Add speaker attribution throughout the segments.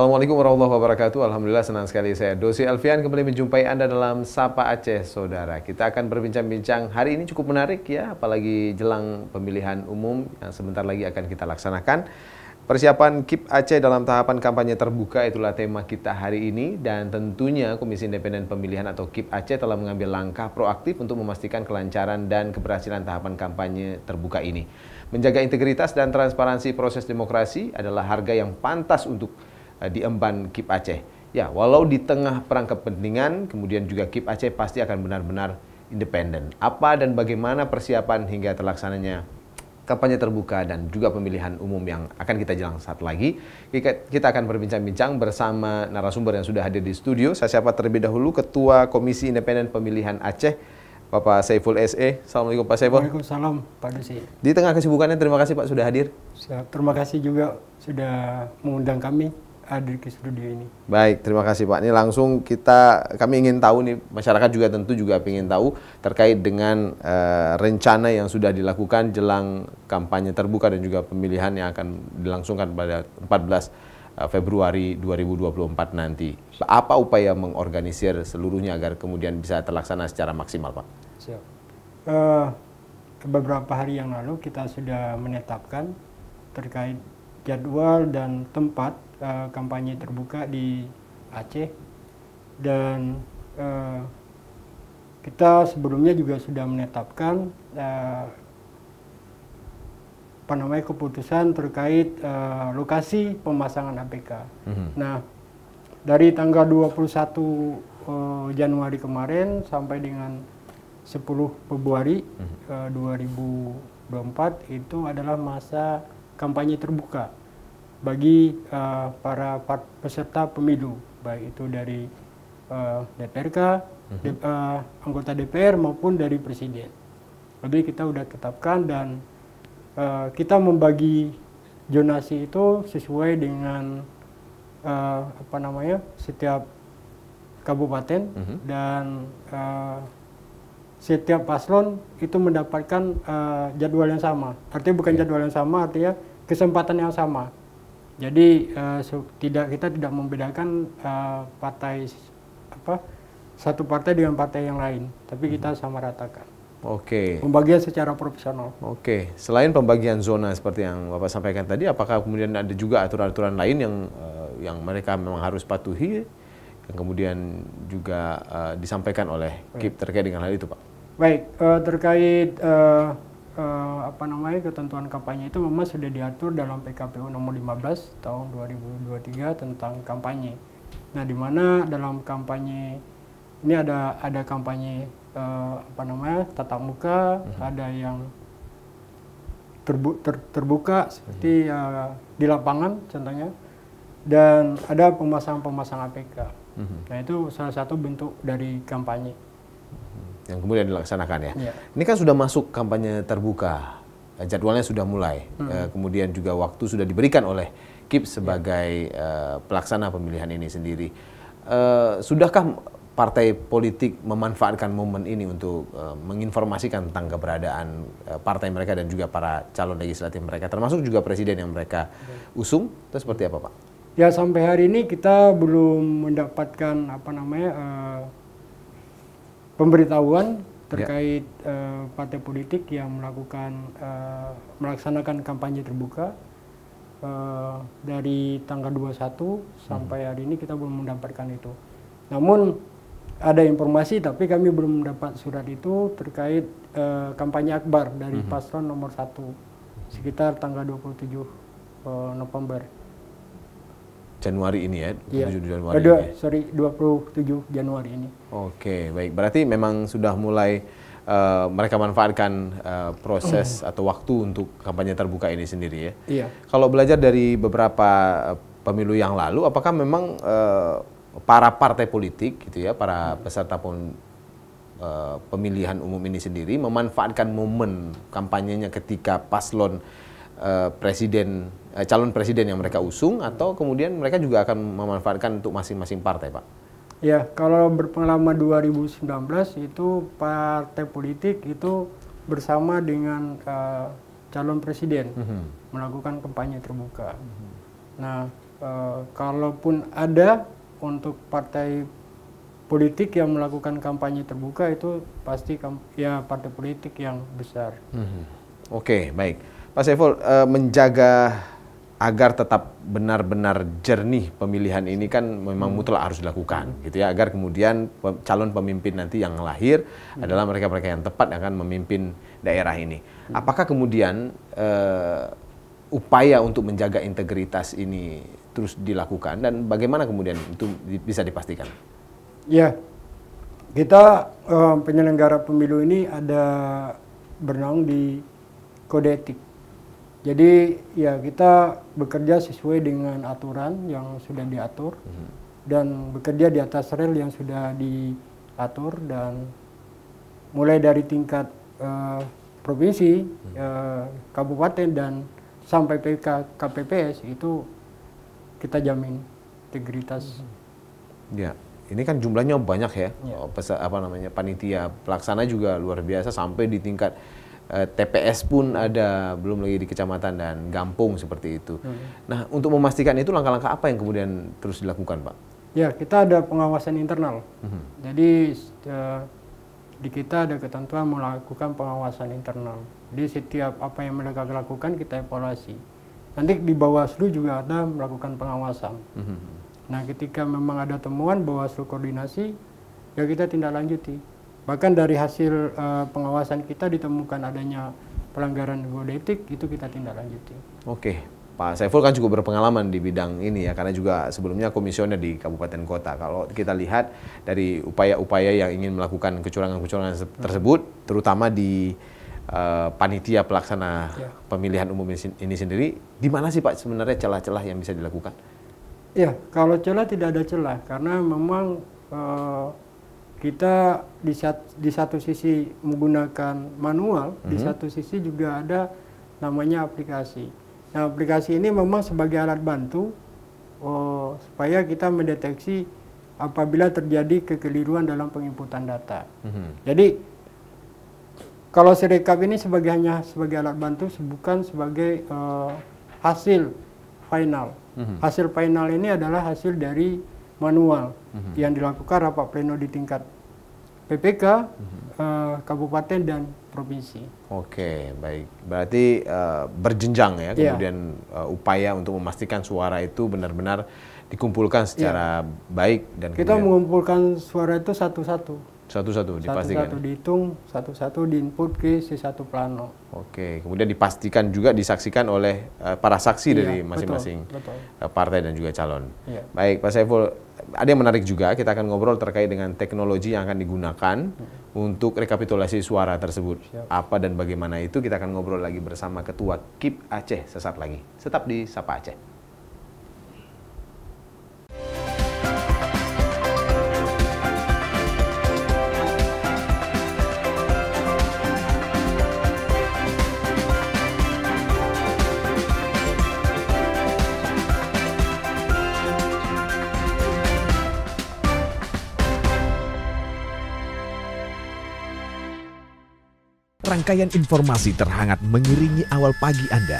Speaker 1: Assalamualaikum warahmatullahi wabarakatuh. Alhamdulillah senang sekali saya Dosi Alfian kembali menjumpai Anda dalam Sapa Aceh Saudara. Kita akan berbincang-bincang hari ini cukup menarik ya, apalagi jelang pemilihan umum yang sebentar lagi akan kita laksanakan. Persiapan KIP Aceh dalam tahapan kampanye terbuka itulah tema kita hari ini dan tentunya Komisi Independen Pemilihan atau KIP Aceh telah mengambil langkah proaktif untuk memastikan kelancaran dan keberhasilan tahapan kampanye terbuka ini. Menjaga integritas dan transparansi proses demokrasi adalah harga yang pantas untuk Eh, diemban emban KIP Aceh. Ya, walau di tengah perang kepentingan, kemudian juga KIP Aceh pasti akan benar-benar independen. Apa dan bagaimana persiapan hingga terlaksananya kampanye terbuka dan juga pemilihan umum yang akan kita jelang saat lagi. Kita akan berbincang-bincang bersama narasumber yang sudah hadir di studio. Saya siapa terlebih dahulu Ketua Komisi Independen Pemilihan Aceh, Bapak Saiful SE. Assalamualaikum Pak Saiful.
Speaker 2: Waalaikumsalam Pak Dusi.
Speaker 1: Di tengah kesibukannya terima kasih Pak sudah hadir.
Speaker 2: Terima kasih juga sudah mengundang kami ada di studio ini.
Speaker 1: Baik, terima kasih Pak. Ini langsung kita kami ingin tahu nih masyarakat juga tentu juga ingin tahu terkait dengan uh, rencana yang sudah dilakukan jelang kampanye terbuka dan juga pemilihan yang akan dilangsungkan pada 14 eh, Februari 2024 nanti. Apa upaya mengorganisir seluruhnya agar kemudian bisa terlaksana secara maksimal,
Speaker 2: Pak? Siap. Uh, beberapa hari yang lalu kita sudah menetapkan terkait jadwal dan tempat uh, kampanye terbuka di Aceh dan uh, kita sebelumnya juga sudah menetapkan uh, apa namanya keputusan terkait uh, lokasi pemasangan APK. Mm -hmm. Nah, dari tanggal 21 uh, Januari kemarin sampai dengan 10 Februari mm -hmm. uh, 2024 itu adalah masa kampanye terbuka bagi uh, para peserta pemilu, baik itu dari uh, eh, DPRK, uh mhm. eh, -huh. de, uh, anggota DPR maupun dari Presiden. Jadi kita sudah tetapkan dan uh, kita membagi zonasi itu sesuai dengan uh, apa namanya setiap kabupaten uh mhm. -huh. dan uh, setiap paslon itu mendapatkan uh, jadwal yang sama. Artinya bukan yeah. jadwal yang sama, artinya kesempatan yang sama. Jadi uh, tidak kita tidak membedakan uh, partai apa satu partai dengan partai yang lain, tapi hmm. kita sama ratakan.
Speaker 1: Oke. Okay. Pembagian
Speaker 2: secara profesional.
Speaker 1: Oke. Okay. Selain pembagian zona seperti yang Bapak sampaikan tadi, apakah kemudian ada juga aturan-aturan lain yang uh, yang mereka memang harus patuhi yang kemudian juga uh, disampaikan oleh KIP terkait dengan hal itu,
Speaker 2: Pak? Baik, uh, terkait uh, uh, apa namanya ketentuan kampanye itu memang sudah diatur dalam PKPU nomor 15 tahun 2023 tentang kampanye. Nah, di mana dalam kampanye ini ada ada kampanye uh, apa namanya tatap muka, -hmm. ada yang terbu ter terbuka seperti uh, di lapangan contohnya dan ada pemasangan-pemasangan APK. -hmm. Nah, itu salah satu bentuk dari kampanye
Speaker 3: yang
Speaker 1: kemudian dilaksanakan ya. ya. Ini kan sudah masuk kampanye terbuka, eh, jadwalnya sudah mulai, hmm. Eh, kemudian juga waktu sudah diberikan oleh KIP sebagai ya. pelaksana pemilihan ini sendiri. Sudahkah partai politik memanfaatkan momen ini untuk uh, menginformasikan tentang keberadaan uh, partai mereka dan juga para calon legislatif mereka, termasuk juga presiden yang mereka iya. usung. Itu seperti apa, Pak?
Speaker 2: Ya sampai hari ini kita belum mendapatkan apa namanya uh, pemberitahuan ya. terkait ya. uh, partai politik yang melakukan uh, melaksanakan kampanye terbuka uh, dari tanggal 21 hmm. sampai hari ini kita belum mendapatkan itu. Namun ada informasi tapi kami belum mendapat surat itu terkait uh, kampanye akbar dari hmm. paslon nomor satu sekitar tanggal 27 uh, November.
Speaker 1: Januari ini ya, 27 yeah. Iya. Januari. Eh, dua, ini. Ya?
Speaker 2: Sorry, 27 Januari ini. Oke,
Speaker 1: okay, baik. Berarti memang sudah mulai uh, mereka manfaatkan uh, proses mm-hmm. atau waktu untuk kampanye terbuka ini sendiri ya. Iya. Kalau belajar dari beberapa pemilu yang lalu, apakah memang uh, para partai politik gitu ya, para peserta pun, uh, pemilihan umum ini sendiri memanfaatkan momen kampanyenya ketika paslon uh, presiden Eh, calon presiden yang mereka usung atau kemudian mereka juga akan memanfaatkan untuk masing-masing partai, Pak?
Speaker 2: Ya, kalau berpengalaman 2019 itu partai politik itu bersama dengan uh, calon presiden mm -hmm. melakukan kampanye terbuka. Mm -hmm. Nah, uh, kalaupun ada untuk partai politik yang melakukan kampanye terbuka itu pasti ya partai politik yang besar.
Speaker 1: Mm -hmm. Oke, okay, baik. Pak Saiful, uh, menjaga agar tetap benar-benar jernih pemilihan ini kan memang hmm. mutlak harus dilakukan gitu ya agar kemudian calon pemimpin nanti yang lahir hmm. adalah mereka-mereka yang tepat yang akan memimpin daerah ini. Hmm. Apakah kemudian uh, upaya untuk menjaga integritas ini terus dilakukan dan bagaimana kemudian itu bisa dipastikan?
Speaker 2: Ya, kita um, penyelenggara pemilu ini ada bernaung di kode etik jadi ya kita bekerja sesuai dengan aturan yang sudah diatur hmm. dan bekerja di atas rel yang sudah diatur dan mulai dari tingkat uh, provinsi, hmm. uh, kabupaten dan sampai PK, KPPS itu kita jamin integritas.
Speaker 1: Hmm. Ya, ini kan jumlahnya banyak ya, ya. Oh, apa namanya panitia pelaksana juga luar biasa sampai di tingkat Eh, TPS pun ada, belum lagi di kecamatan dan gampung seperti itu. Hmm. Nah, untuk memastikan itu langkah-langkah apa yang kemudian terus dilakukan, Pak?
Speaker 2: Ya, kita ada pengawasan internal. Hmm. Jadi eh, di kita ada ketentuan melakukan pengawasan internal. Jadi setiap apa yang mereka lakukan kita evaluasi. Nanti di Bawaslu juga ada melakukan pengawasan. Hmm. Nah, ketika memang ada temuan Bawaslu koordinasi, ya kita tindak lanjuti. Bahkan dari hasil uh, pengawasan kita ditemukan adanya pelanggaran kode etik, itu kita tindak lanjuti.
Speaker 1: Oke, Pak Saiful kan cukup berpengalaman di bidang ini ya, karena juga sebelumnya komisioner di kabupaten kota. Kalau kita lihat dari upaya-upaya yang ingin melakukan kecurangan-kecurangan hmm. tersebut, terutama di uh, panitia pelaksana ya. pemilihan umum ini sendiri, di mana sih Pak sebenarnya celah-celah yang bisa dilakukan?
Speaker 2: Ya, kalau celah tidak ada celah, karena memang uh, kita di satu, di satu sisi menggunakan manual, mm-hmm. di mhm. satu sisi juga ada namanya aplikasi. Nah, aplikasi ini memang sebagai alat bantu oh, supaya kita mendeteksi apabila terjadi kekeliruan dalam penginputan data. Mm-hmm. Jadi kalau sirekap ini sebagai hanya sebagai alat bantu, bukan sebagai uh, hasil final. Mm-hmm. Hasil final ini adalah hasil dari manual mm-hmm. yang dilakukan rapat pleno di tingkat PPK mm-hmm. uh, eh, kabupaten dan provinsi.
Speaker 1: Oke, baik. Berarti uh, berjenjang ya iya. kemudian yeah. uh, upaya untuk memastikan suara itu benar-benar dikumpulkan secara yeah. baik dan kita kemudian...
Speaker 2: mengumpulkan suara itu satu-satu.
Speaker 1: Satu-satu dipastikan. Satu-satu
Speaker 2: dihitung, satu-satu diinput ke si satu plano.
Speaker 1: Oke, kemudian dipastikan juga disaksikan oleh uh, para saksi iya, dari masing-masing eh, partai dan juga calon. Iya. Baik, Pak Saiful, ada yang menarik juga kita akan ngobrol terkait dengan teknologi yang akan digunakan hmm. untuk rekapitulasi suara tersebut. Siap. Apa dan bagaimana itu kita akan ngobrol lagi bersama Ketua KIP Aceh sesaat lagi. Tetap di Sapa Aceh. Rangkaian informasi terhangat mengiringi awal pagi Anda.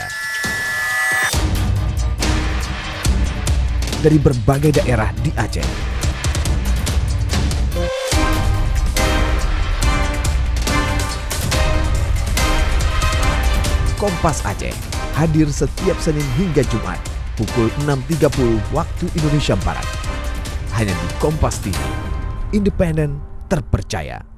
Speaker 1: Dari berbagai daerah di Aceh. Kompas Aceh hadir setiap Senin hingga Jumat pukul 6.30 waktu Indonesia Barat. Hanya di Kompas TV, independen, terpercaya.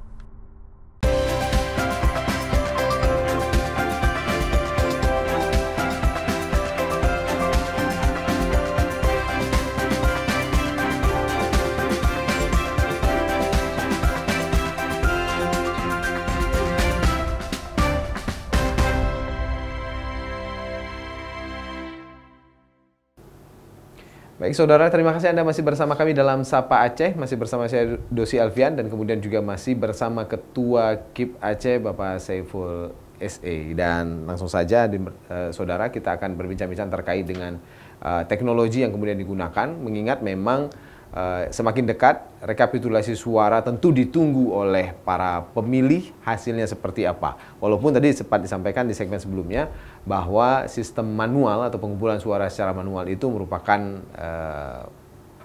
Speaker 1: Baik saudara, terima kasih Anda masih bersama kami dalam Sapa Aceh, masih bersama saya Dosi Alfian dan kemudian juga masih bersama Ketua KIP Aceh Bapak Saiful SE dan langsung saja di, uh, saudara kita akan berbincang-bincang terkait dengan uh, teknologi yang kemudian digunakan mengingat memang Eh, semakin dekat rekapitulasi suara tentu ditunggu oleh para pemilih hasilnya seperti apa. Walaupun tadi sempat disampaikan di segmen sebelumnya bahwa sistem manual atau pengumpulan suara secara manual itu merupakan eh,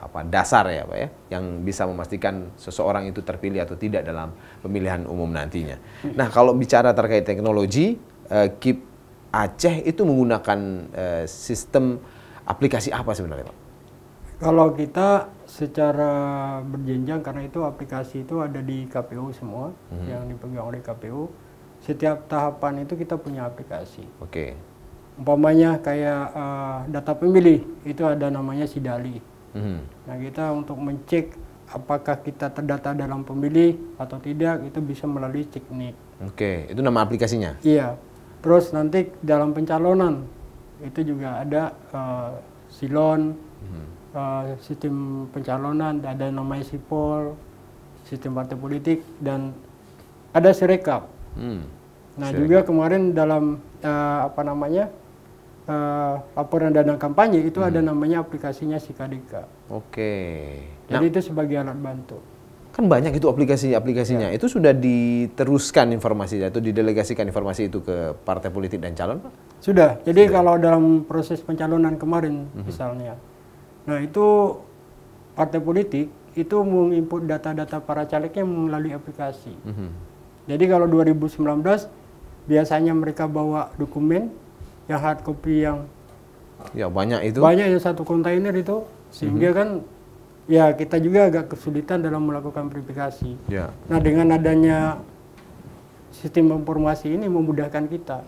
Speaker 1: apa dasar ya Pak ya yang bisa memastikan seseorang itu terpilih atau tidak dalam pemilihan umum nantinya. Nah, kalau bicara terkait teknologi, eh, KIP Aceh itu menggunakan eh, sistem aplikasi apa sebenarnya Pak?
Speaker 2: Kalau kita secara berjenjang karena itu aplikasi itu ada di KPU semua hmm. yang dipegang oleh KPU. Setiap tahapan itu kita punya aplikasi. Oke. Okay. Umpamanya kayak uh, data pemilih itu ada namanya Sidali. Hmm. Nah kita untuk mencek apakah kita terdata dalam pemilih atau tidak itu bisa melalui ceknik.
Speaker 1: Oke, okay. itu nama aplikasinya?
Speaker 2: Iya. Terus nanti dalam pencalonan itu juga ada uh, silon. Hmm. Eh, sistem pencalonan, ada namanya sipol, sistem partai politik dan ada sirekap. Hmm. Nah sirekap. juga kemarin dalam uh, apa namanya uh, laporan dana kampanye itu hmm. ada namanya aplikasinya sikadika
Speaker 1: Oke. Okay.
Speaker 2: Jadi nah. itu sebagai alat bantu.
Speaker 1: Kan banyak itu aplikasi-aplikasinya. Ya. Itu sudah diteruskan informasinya atau didelegasikan informasi itu ke partai politik dan calon,
Speaker 2: Sudah. Jadi sudah. kalau dalam proses pencalonan kemarin hmm. misalnya Nah itu partai politik itu menginput data-data para calegnya melalui aplikasi. Mm -hmm. Jadi kalau 2019 biasanya mereka bawa dokumen yang hard copy yang
Speaker 1: ya banyak itu banyak
Speaker 2: yang satu kontainer itu sehingga mm -hmm. kan ya kita juga agak kesulitan dalam melakukan verifikasi. Yeah. Nah dengan adanya sistem informasi ini memudahkan kita,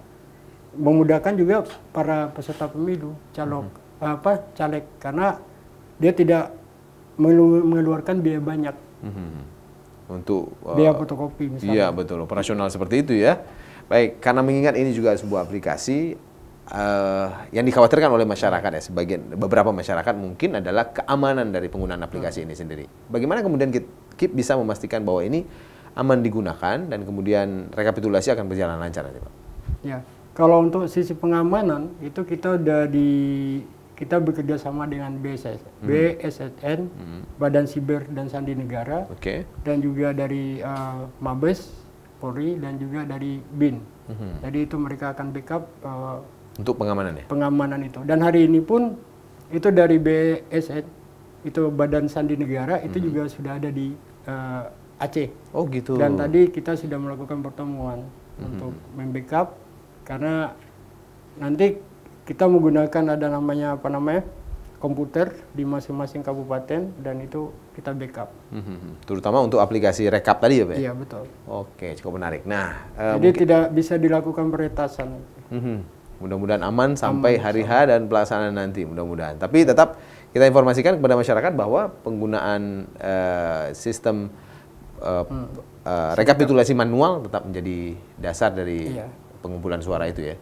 Speaker 2: memudahkan juga para peserta pemilu, calon mm -hmm. apa caleg karena dia tidak mengeluarkan biaya banyak
Speaker 1: hmm. untuk uh, biaya fotokopi misalnya. Iya betul, operasional seperti itu ya. Baik, karena mengingat ini juga sebuah aplikasi uh, yang dikhawatirkan oleh masyarakat ya, sebagian beberapa masyarakat mungkin adalah keamanan dari penggunaan aplikasi hmm. ini sendiri. Bagaimana kemudian KIP bisa memastikan bahwa ini aman digunakan dan kemudian rekapitulasi akan berjalan lancar nanti, Pak?
Speaker 2: Ya, kalau untuk sisi pengamanan itu kita udah di kita bekerja sama dengan BSS, hmm. BSSN, hmm. Badan Siber dan Sandi Negara, okay. dan juga dari uh, Mabes Polri dan juga dari BIN. Hmm. Jadi itu mereka akan backup uh,
Speaker 1: untuk pengamanan ya.
Speaker 2: Pengamanan itu. Dan hari ini pun itu dari BSSN, itu Badan Sandi Negara itu hmm. juga sudah ada di uh, Aceh. Oh gitu. Dan tadi kita sudah melakukan pertemuan hmm. untuk membackup karena nanti kita menggunakan ada namanya apa namanya komputer di masing-masing kabupaten dan itu kita backup.
Speaker 1: Hmm, hmm, hmm. Terutama untuk aplikasi rekap tadi ya Pak? Iya betul. Oke cukup menarik. Nah, eh, jadi mungkin... tidak
Speaker 2: bisa dilakukan peretasan.
Speaker 1: Mudah-mudahan aman sampai aman, hari H dan pelaksanaan nanti mudah-mudahan. Tapi tetap kita informasikan kepada masyarakat bahwa penggunaan uh, sistem uh, hmm. uh, rekapitulasi manual tetap menjadi dasar dari iya. pengumpulan suara itu ya.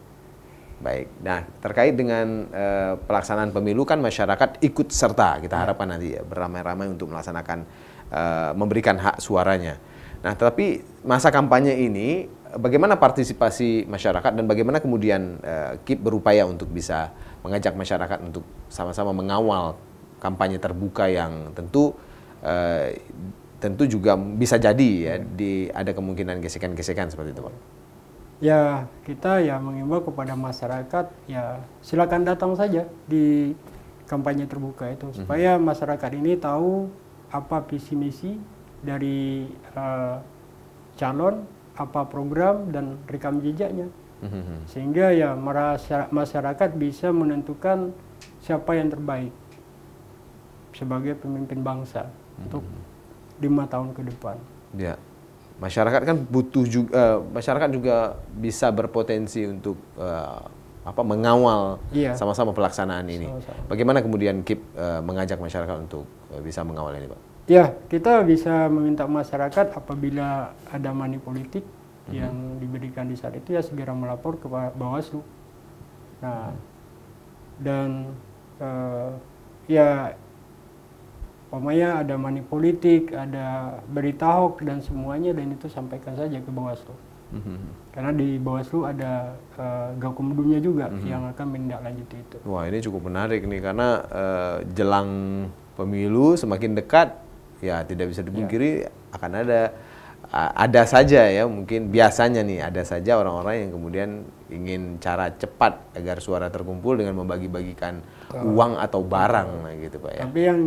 Speaker 1: Baik. Nah, terkait dengan uh, pelaksanaan pemilu kan masyarakat ikut serta kita ya. harapkan nanti ya beramai-ramai untuk melaksanakan uh, memberikan hak suaranya. Nah, tetapi masa kampanye ini bagaimana partisipasi masyarakat dan bagaimana kemudian uh, eh, KIP berupaya untuk bisa mengajak masyarakat untuk sama-sama mengawal kampanye terbuka yang tentu uh, tentu juga bisa jadi ya, ya. di ada kemungkinan gesekan-gesekan seperti itu, Pak
Speaker 2: ya kita ya mengimbau kepada masyarakat ya silakan datang saja di kampanye terbuka itu mhm. supaya masyarakat ini tahu apa visi misi dari uh, calon apa program dan rekam jejaknya mhm. sehingga ya masyarakat bisa menentukan siapa yang terbaik sebagai pemimpin bangsa mhm. untuk lima tahun ke depan.
Speaker 1: Yeah masyarakat kan butuh juga uh, masyarakat juga bisa berpotensi untuk uh, apa mengawal sama iya. sama-sama pelaksanaan ini. Sama-sama. Bagaimana kemudian KIP uh, mengajak masyarakat untuk uh, bisa mengawal ini, Pak?
Speaker 2: Ya, kita bisa meminta masyarakat apabila ada money politik mm-hmm. yang diberikan di saat itu ya segera melapor ke Bawaslu. Nah, mm-hmm. dan uh, ya Pamaya ada money politik, ada berita hoax dan semuanya dan itu sampaikan saja ke Bawaslu. Mm -hmm. Karena di Bawaslu ada uh, Gakumdunya juga mm -hmm. yang akan menindaklanjuti
Speaker 1: itu. Wah ini cukup menarik nih karena uh, jelang pemilu semakin dekat ya tidak bisa dipungkiri ya. akan ada ada saja ya mungkin biasanya nih ada saja orang-orang yang kemudian ingin cara cepat agar suara terkumpul dengan membagi-bagikan uang atau barang nah, gitu pak ya.
Speaker 2: Tapi yang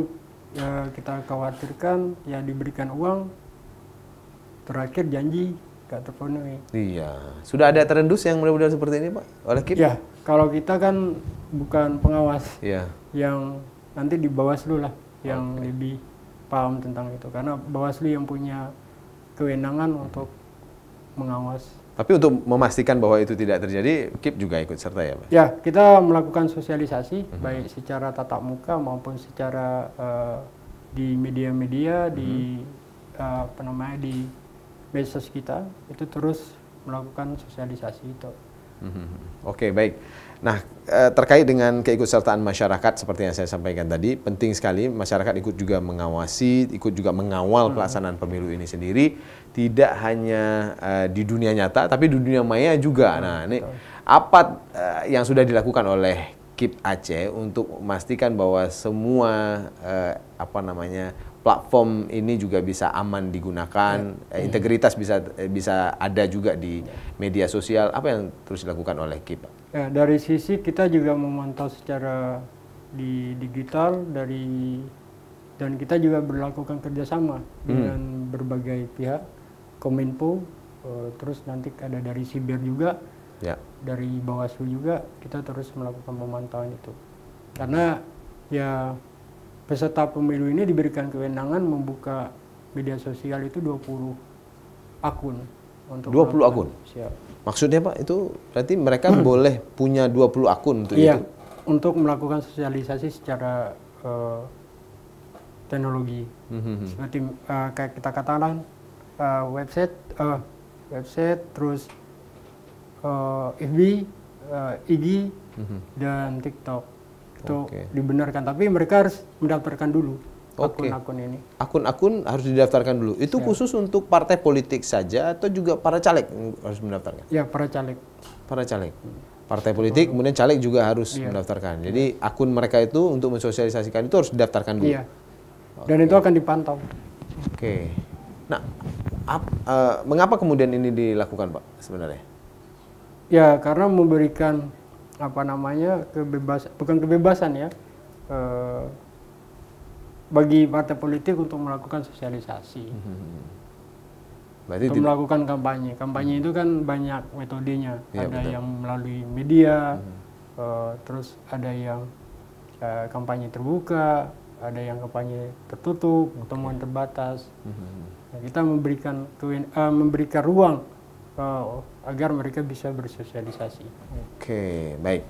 Speaker 2: ya, kita khawatirkan ya diberikan uang terakhir janji gak terpenuhi.
Speaker 1: Iya. Sudah
Speaker 2: ada terendus yang mudah-mudahan seperti ini pak oleh kita? Ya, kalau kita kan bukan pengawas. Iya. Yang nanti di Bawaslu lah yang okay. lebih paham tentang itu karena Bawaslu yang punya kewenangan untuk mengawas.
Speaker 1: Tapi untuk memastikan bahwa itu tidak terjadi, KIP juga ikut serta ya, Pak?
Speaker 2: Ya, kita melakukan sosialisasi mm-hmm. baik secara tatap muka maupun secara uh, di media-media, mm-hmm. di uh, apa namanya di medsos kita itu terus melakukan sosialisasi itu.
Speaker 1: Mm-hmm. Oke, okay, baik. Nah, eh, terkait dengan keikutsertaan masyarakat seperti yang saya sampaikan tadi, penting sekali masyarakat ikut juga mengawasi, ikut juga mengawal hmm. pelaksanaan pemilu ini sendiri, tidak hanya uh, di dunia nyata tapi di dunia maya juga. Hmm, nah, ini apa uh, yang sudah dilakukan oleh KIP Aceh untuk memastikan bahwa semua uh, apa namanya platform ini juga bisa aman digunakan, ya. integritas bisa bisa ada juga di ya. media sosial. Apa yang terus dilakukan oleh KIP?
Speaker 2: Ya, dari sisi kita juga memantau secara di digital dari dan kita juga berlakukan kerjasama hmm. dengan berbagai pihak, Kominfo, eh, terus nanti ada dari Siber juga, ya. dari Bawaslu juga kita terus melakukan pemantauan itu. Karena ya peserta pemilu ini diberikan kewenangan membuka media sosial itu 20 akun. Untuk 20 akun. Siap.
Speaker 1: Maksudnya Pak itu berarti mereka hmm. boleh punya 20 akun untuk iya, itu.
Speaker 2: untuk melakukan sosialisasi secara uh, teknologi. Mm -hmm. Seperti uh, kayak kita katakan uh, website uh, website terus uh, FB, uh, IG hmm, -hmm. dan TikTok. Itu okay. dibenarkan tapi mereka harus mendaftarkan dulu akun-akun ini.
Speaker 1: Akun-akun harus didaftarkan dulu. Itu ya. khusus untuk partai politik saja atau juga para caleg harus mendaftarkan?
Speaker 2: Ya, para caleg.
Speaker 1: Para caleg. Partai politik, Baru. kemudian caleg juga harus ya. mendaftarkan. Ya. Jadi akun mereka itu untuk mensosialisasikan itu harus didaftarkan dulu. Iya.
Speaker 2: Dan okay. itu akan dipantau.
Speaker 1: Oke. Okay. Nah, ap, uh, mengapa kemudian ini dilakukan, Pak? Sebenarnya?
Speaker 2: Ya, karena memberikan apa namanya kebebasan, bukan kebebasan ya. Eh, bagi partai politik untuk melakukan sosialisasi. Hmm. Berarti untuk melakukan kampanye. Kampanye hmm. itu kan banyak metodenya. Ya, ada betul. yang melalui media, hmm. uh, terus ada yang uh, kampanye terbuka, ada yang kampanye tertutup, pertemuan terbatas. Hmm. Nah, kita memberikan uh, memberikan ruang agar mereka bisa bersosialisasi. Oke,
Speaker 1: okay, baik.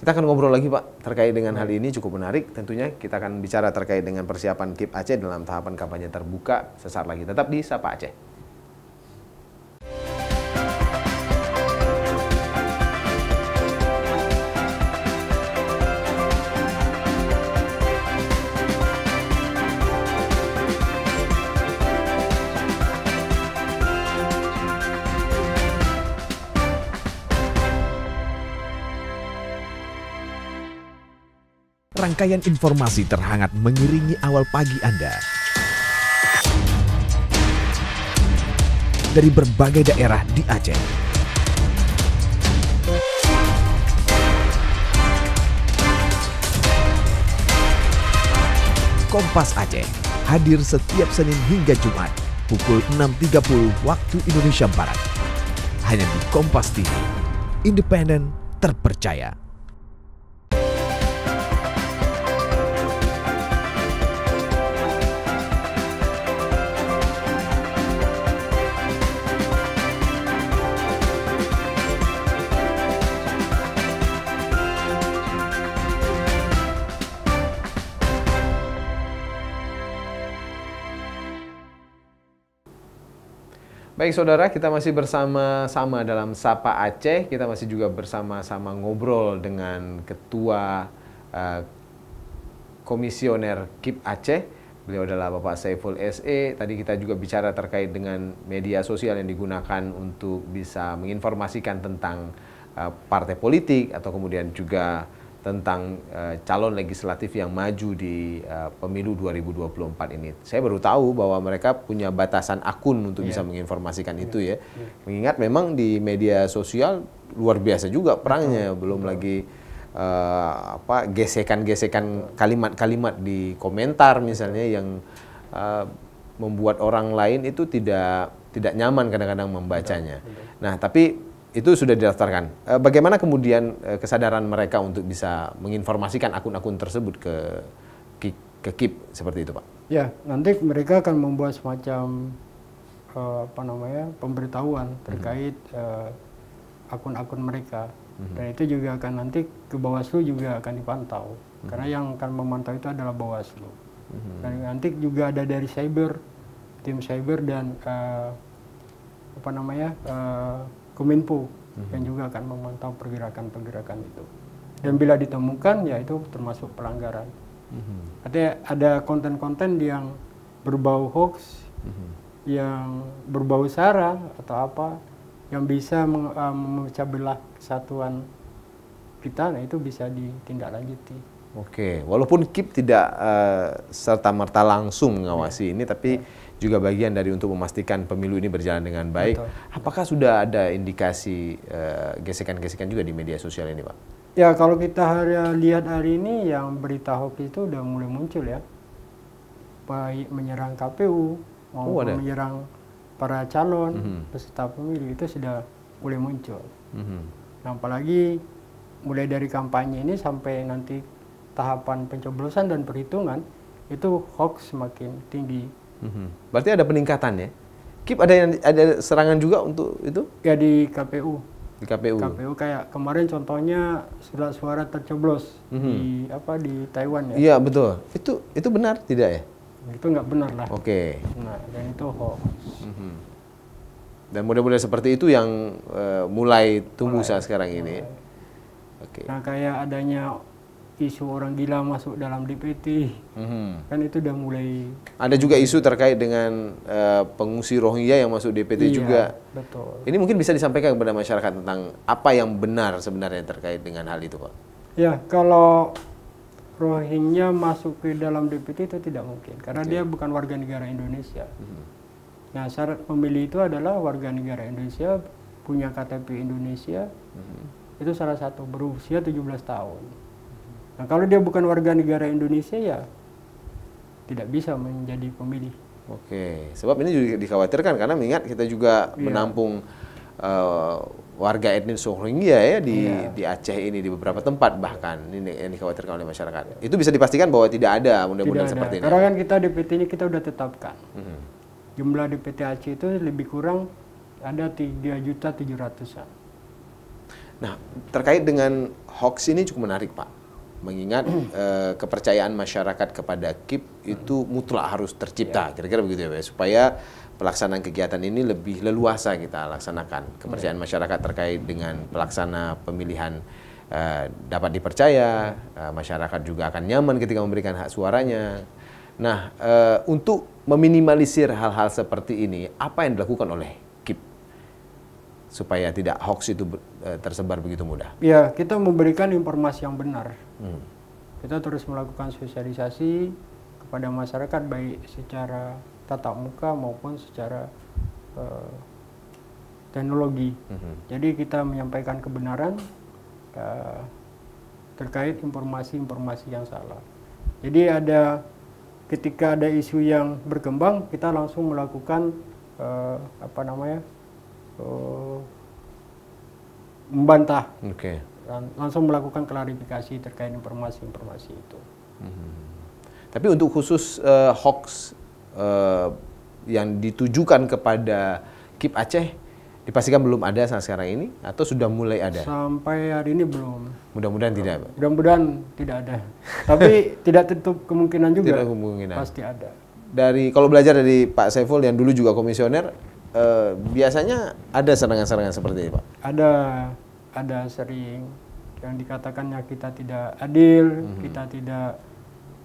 Speaker 1: Kita akan ngobrol lagi Pak terkait dengan hal ini cukup menarik. Tentunya kita akan bicara terkait dengan persiapan KIP Aceh dalam tahapan kampanye terbuka sesaat lagi. Tetap di Sapa Aceh. Rangkaian informasi terhangat mengiringi awal pagi Anda. Dari berbagai daerah di Aceh. Kompas Aceh hadir setiap Senin hingga Jumat pukul 6.30 waktu Indonesia Barat. Hanya di Kompas TV, independen, terpercaya. Baik saudara, kita masih bersama-sama dalam Sapa Aceh. Kita masih juga bersama-sama ngobrol dengan Ketua uh, Komisioner KIP Aceh. Beliau adalah Bapak Saiful SE. Tadi kita juga bicara terkait dengan media sosial yang digunakan untuk bisa menginformasikan tentang uh, partai politik atau kemudian juga tentang uh, calon legislatif yang maju di uh, pemilu 2024 ini. Saya baru tahu bahwa mereka punya batasan akun untuk yeah. bisa menginformasikan yeah. itu ya. Yeah. Mengingat memang di media sosial luar biasa juga perangnya, Betul. belum Betul. lagi uh, apa gesekan-gesekan kalimat-kalimat di komentar misalnya yang uh, membuat orang lain itu tidak tidak nyaman kadang-kadang membacanya. Betul. Betul. Nah, tapi itu sudah didaftarkan. Eh, bagaimana kemudian eh, kesadaran mereka untuk bisa menginformasikan akun-akun tersebut ke ke KIP seperti itu, Pak?
Speaker 2: Ya, nanti mereka akan membuat semacam uh, apa namanya pemberitahuan terkait akun-akun uh, mereka. hmm Dan itu juga akan nanti ke Bawaslu juga akan dipantau, hmm karena yang akan memantau itu adalah Bawaslu.
Speaker 3: Mm-hmm. Dan
Speaker 2: nanti juga ada dari cyber, tim cyber dan uh, apa namanya? Uh, Kominfo hmm. yang juga akan memantau pergerakan-pergerakan itu. Dan bila ditemukan, ya itu termasuk pelanggaran. Hmm. Artinya ada konten-konten yang berbau hoax, hmm. yang berbau sara atau apa, yang bisa eh, memecah belah kesatuan kita, nah itu bisa ditindaklanjuti.
Speaker 1: Oke, walaupun KIP tidak uh, serta merta langsung mengawasi ya. ini, tapi ya juga bagian dari untuk memastikan pemilu ini berjalan dengan baik. Betul. Apakah sudah ada indikasi eh, gesekan-gesekan uh, juga di media sosial ini, Pak?
Speaker 2: Ya, kalau kita hari, lihat hari ini yang berita hoax itu udah mulai muncul ya. Baik menyerang KPU maupun oh, menyerang para calon mm -hmm. peserta pemilu itu sudah mulai muncul. Mm -hmm. Nah, apalagi mulai dari kampanye ini sampai nanti tahapan pencoblosan dan perhitungan itu hoax semakin tinggi hmm.
Speaker 1: berarti ada peningkatan ya Kip ada yang ada serangan juga untuk
Speaker 2: itu ya di KPU
Speaker 1: di KPU KPU
Speaker 2: kayak kemarin contohnya surat suara tercoblos hmm. di apa di Taiwan ya iya
Speaker 1: betul itu itu benar tidak ya
Speaker 2: nah, itu nggak benar lah oke okay. nah dan itu hoax
Speaker 1: hmm. dan mudah-mudahan seperti itu yang uh, mulai tumbuh saat sekarang mulai. ini
Speaker 2: Oke. Okay. Nah kayak adanya isu orang gila masuk dalam DPT mm-hmm. kan itu udah mulai
Speaker 1: ada juga isu terkait dengan uh, pengungsi Rohingya yang masuk DPT iya, juga betul ini mungkin bisa disampaikan kepada masyarakat tentang apa yang benar sebenarnya terkait dengan hal itu pak
Speaker 2: ya kalau Rohingya masuk ke dalam DPT itu tidak mungkin karena okay. dia bukan warga negara Indonesia mm-hmm. nah syarat pemilih itu adalah warga negara Indonesia punya KTP Indonesia mm-hmm. itu salah satu berusia 17 tahun Nah, kalau dia bukan warga negara Indonesia ya tidak bisa menjadi pemilih.
Speaker 1: Oke, sebab ini juga dikhawatirkan karena mengingat kita juga iya. menampung uh, warga etnis Rohingya ya di iya. di Aceh ini di beberapa tempat bahkan ini yang dikhawatirkan oleh masyarakat. Itu bisa dipastikan bahwa tidak ada mudah-mudahan seperti ini. Karena
Speaker 2: kan kita DPT ini kita sudah tetapkan. Mm -hmm. Jumlah DPT Aceh itu lebih kurang ada 3 juta 700-an.
Speaker 1: Nah, terkait dengan hoax ini cukup menarik, Pak mengingat uh, kepercayaan masyarakat kepada KIP itu mutlak harus tercipta, ya. kira-kira begitu ya, Pak, ya. supaya pelaksanaan kegiatan ini lebih leluasa kita laksanakan. Kepercayaan ya. masyarakat terkait dengan pelaksana pemilihan uh, dapat dipercaya, uh, masyarakat juga akan nyaman ketika memberikan hak suaranya. Nah, uh, untuk meminimalisir hal-hal seperti ini, apa yang dilakukan oleh supaya tidak hoax itu tersebar begitu mudah?
Speaker 2: Ya, kita memberikan informasi yang benar. Kita terus melakukan sosialisasi kepada masyarakat baik secara tatap muka maupun secara uh, teknologi. Hmm. Jadi kita menyampaikan kebenaran uh, terkait informasi-informasi yang salah. Jadi ada ketika ada isu yang berkembang kita langsung melakukan uh, apa namanya uh, membantah. Okay langsung melakukan klarifikasi terkait informasi-informasi itu.
Speaker 1: Hmm. Tapi untuk khusus uh, hoax uh, yang ditujukan kepada Kip Aceh dipastikan belum ada saat sekarang ini atau sudah mulai ada?
Speaker 2: Sampai hari ini belum. Mudah-mudahan tidak. Mudah-mudahan tidak ada. Tapi tidak tertutup kemungkinan juga. Tidak kemungkinan. Pasti ada.
Speaker 1: Dari kalau belajar dari Pak Saiful yang dulu juga komisioner, uh, biasanya ada
Speaker 2: serangan-serangan seperti ini, Pak. Ada ada sering yang dikatakannya kita tidak adil, mm-hmm. kita tidak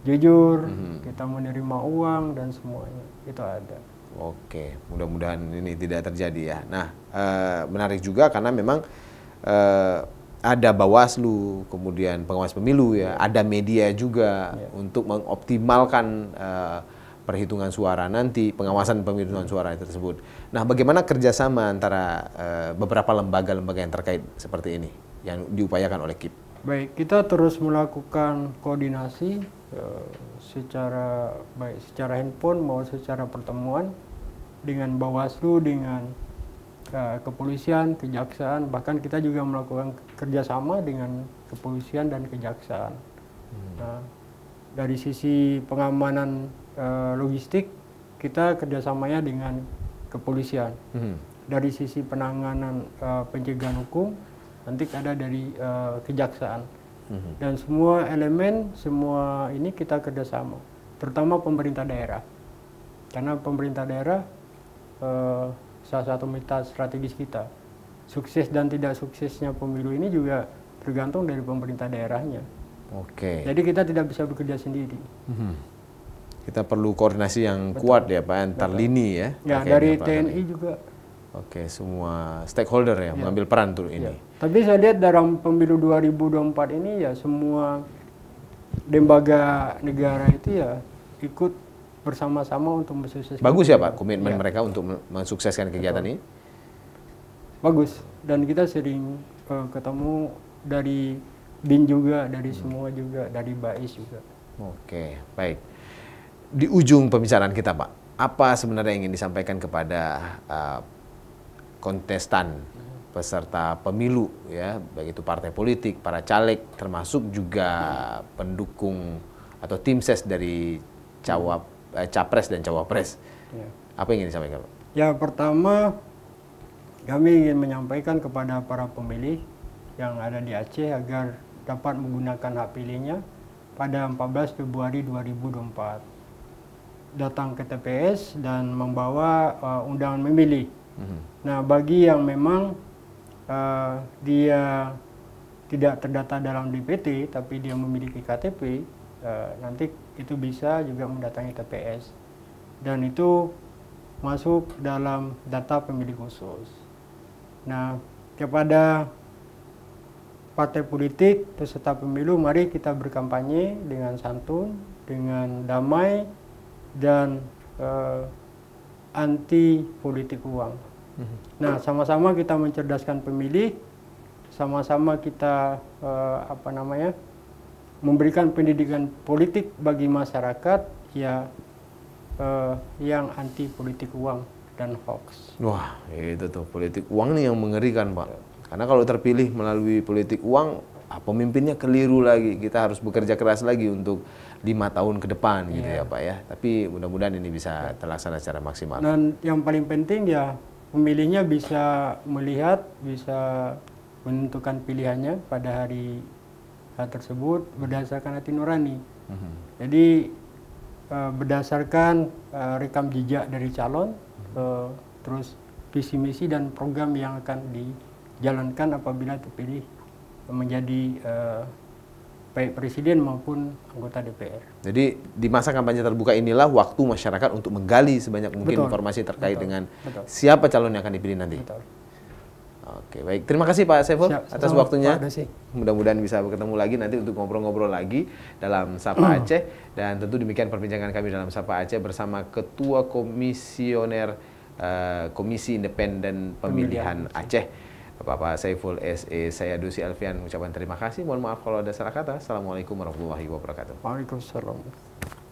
Speaker 2: jujur, mm-hmm. kita menerima uang dan semuanya itu ada.
Speaker 1: Oke, mudah-mudahan ini tidak terjadi ya. Nah, e, menarik juga karena memang e, ada Bawaslu, kemudian pengawas pemilu ya, iya. ada media juga ya. untuk mengoptimalkan. E, perhitungan suara nanti, pengawasan penghitungan suara tersebut. Nah, bagaimana kerjasama antara eh, beberapa lembaga-lembaga yang terkait seperti ini yang diupayakan oleh KIP?
Speaker 2: Baik, kita terus melakukan koordinasi eh, secara baik secara handphone maupun secara pertemuan dengan Bawaslu, dengan uh, kepolisian, kejaksaan, bahkan kita juga melakukan kerjasama dengan kepolisian dan kejaksaan. Hmm. Nah, dari sisi pengamanan Eh, logistik kita kerjasamanya dengan kepolisian. Hmm. Dari sisi penanganan uh, pencegahan hukum, nanti ada dari uh, kejaksaan. Hmm. Dan semua elemen, semua ini kita kerjasama. Terutama pemerintah daerah. Karena pemerintah daerah uh, salah satu mitra strategis kita. Sukses dan tidak suksesnya pemilu ini juga tergantung dari pemerintah daerahnya.
Speaker 1: Oke. Okay. Jadi
Speaker 2: kita tidak bisa bekerja sendiri.
Speaker 1: -hmm kita perlu koordinasi yang Betul. kuat ya Pak antar Betul. lini ya. Ya dari Pak TNI Pak. juga. Oke, semua stakeholder ya, ya. mengambil peran tuh ya. ini.
Speaker 2: Ya. Tapi saya lihat dalam pemilu 2024 ini ya semua lembaga negara itu ya ikut bersama-sama untuk mensukseskan. Bagus ya Pak ya. komitmen ya. mereka
Speaker 1: untuk mensukseskan kegiatan Betul. ini.
Speaker 2: Bagus dan kita sering uh, ketemu dari BIN juga, dari hmm. semua juga, dari BAIS juga.
Speaker 1: Oke, baik di ujung pembicaraan kita, Pak. Apa sebenarnya yang ingin disampaikan kepada uh, kontestan peserta pemilu ya, baik itu partai politik, para caleg, termasuk juga pendukung atau tim ses dari cawap eh, capres dan cawapres. Ya. Apa yang ingin disampaikan, Pak?
Speaker 2: Ya, pertama kami ingin menyampaikan kepada para pemilih yang ada di Aceh agar dapat menggunakan hak pilihnya pada 14 Februari 2024 datang ke TPS dan membawa uh, undangan memilih. Mm-hmm. Nah, bagi yang memang uh, dia tidak terdata dalam DPT tapi dia memiliki KTP, uh, nanti itu bisa juga mendatangi TPS dan itu masuk dalam data pemilih khusus. Nah, kepada partai politik peserta pemilu, mari kita berkampanye dengan santun, dengan damai, dan uh, anti politik uang. Mhm. Nah, sama-sama kita mencerdaskan pemilih, sama-sama kita uh, apa namanya memberikan pendidikan politik bagi masyarakat ya uh, yang anti politik uang dan hoax.
Speaker 1: Wah, itu tuh politik uang nih yang mengerikan, Pak. Karena kalau terpilih melalui politik uang, ah, pemimpinnya keliru lagi. Kita harus bekerja keras lagi untuk lima tahun ke depan yeah. gitu ya Pak ya. Tapi mudah-mudahan ini bisa terlaksana secara maksimal.
Speaker 2: Dan yang paling penting ya pemilihnya bisa melihat, bisa menentukan pilihannya pada hari tersebut berdasarkan hati nurani. -hmm. Jadi e, berdasarkan e, rekam jejak dari calon, -hmm. terus visi misi dan program yang akan dijalankan apabila terpilih menjadi baik presiden maupun anggota DPR.
Speaker 1: Jadi di masa kampanye terbuka inilah waktu masyarakat untuk menggali sebanyak mungkin betul, informasi terkait betul, dengan betul. siapa calon yang akan dipilih nanti. Betul. Oke, baik. Terima kasih Pak Saiful atas waktunya. Mudah-mudahan bisa bertemu lagi nanti untuk ngobrol-ngobrol lagi dalam Sapa Aceh dan tentu demikian perbincangan kami dalam Sapa Aceh bersama Ketua Komisioner uh, Komisi Independen Pemilihan, Aceh Bapak Saiful SE, saya Dusi Alfian mengucapkan terima kasih. Mohon maaf kalau ada salah kata. Assalamualaikum warahmatullahi wabarakatuh. Waalaikumsalam.